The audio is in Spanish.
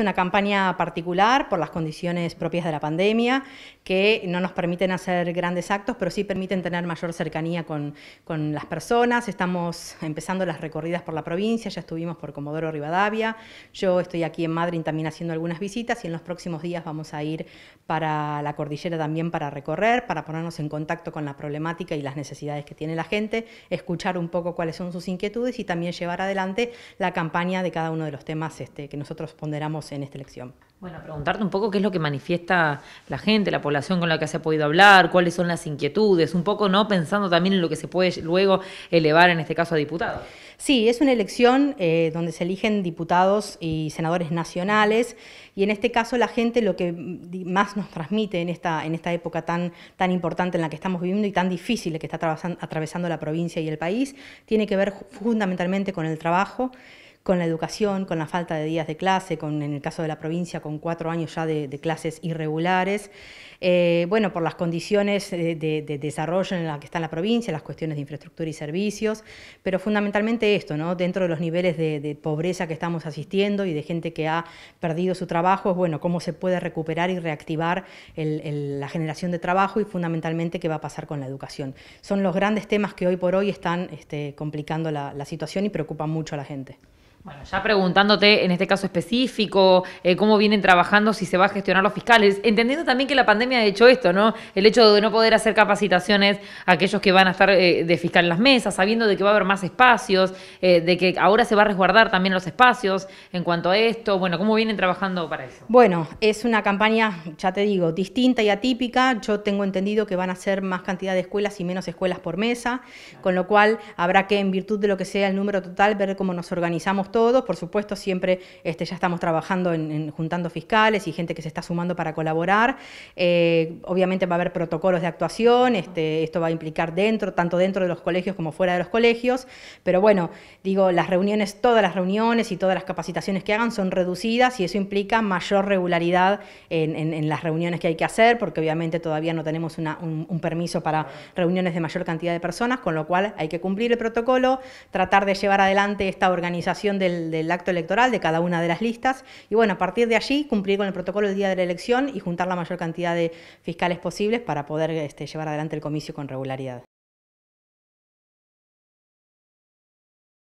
una campaña particular por las condiciones propias de la pandemia que no nos permiten hacer grandes actos, pero sí permiten tener mayor cercanía con, las personas. Estamos empezando las recorridas por la provincia, ya estuvimos por Comodoro Rivadavia, yo estoy aquí en Madrid también haciendo algunas visitas y en los próximos días vamos a ir para la cordillera también para recorrer, para ponernos en contacto con la problemática y las necesidades que tiene la gente, escuchar un poco cuáles son sus inquietudes y también llevar adelante la campaña de cada uno de los temas este, que nosotros ponderamos en esta elección. Bueno, preguntarte un poco qué es lo que manifiesta la gente, la población con la que se ha podido hablar, cuáles son las inquietudes, un poco no pensando también en lo que se puede luego elevar en este caso a diputados. Sí, es una elección eh, donde se eligen diputados y senadores nacionales y en este caso la gente lo que mm, más nos transmite en esta, en esta época tan, tan importante en la que estamos viviendo y tan difícil que está atravesando la provincia y el país tiene que ver fundamentalmente con el trabajo con la educación, con la falta de días de clase, con, en el caso de la provincia, con cuatro años ya de, clases irregulares, eh, bueno, por las condiciones de, desarrollo en la que está la provincia, las cuestiones de infraestructura y servicios, pero fundamentalmente esto, ¿no? dentro de los niveles de, pobreza que estamos asistiendo y de gente que ha perdido su trabajo, es bueno, cómo se puede recuperar y reactivar la generación de trabajo y fundamentalmente qué va a pasar con la educación. Son los grandes temas que hoy por hoy están este, complicando la situación y preocupan mucho a la gente. Bueno, ya preguntándote en este caso específico, eh, cómo vienen trabajando, si se va a gestionar los fiscales, entendiendo también que la pandemia ha hecho esto, ¿no? El hecho de no poder hacer capacitaciones a aquellos que van a estar eh, de fiscal en las mesas, sabiendo de que va a haber más espacios, eh, de que ahora se va a resguardar también los espacios en cuanto a esto. Bueno, ¿cómo vienen trabajando para eso? Bueno, es una campaña, ya te digo, distinta y atípica. Yo tengo entendido que van a ser más cantidad de escuelas y menos escuelas por mesa, con lo cual habrá que, en virtud de lo que sea el número total, ver cómo nos organizamos todos, por supuesto siempre este, ya estamos trabajando en, juntando fiscales y gente que se está sumando para colaborar. Eh, obviamente va a haber protocolos de actuación, este, esto va a implicar dentro, tanto dentro de los colegios como fuera de los colegios, pero bueno, digo, las reuniones, todas las reuniones y todas las capacitaciones que hagan son reducidas y eso implica mayor regularidad en, las reuniones que hay que hacer, porque obviamente todavía no tenemos un permiso para reuniones de mayor cantidad de personas, con lo cual hay que cumplir el protocolo, tratar de llevar adelante esta organización del, del, acto electoral de cada una de las listas y bueno, a partir de allí cumplir con el protocolo el día de la elección y juntar la mayor cantidad de fiscales posibles para poder este, llevar adelante el comicio con regularidad.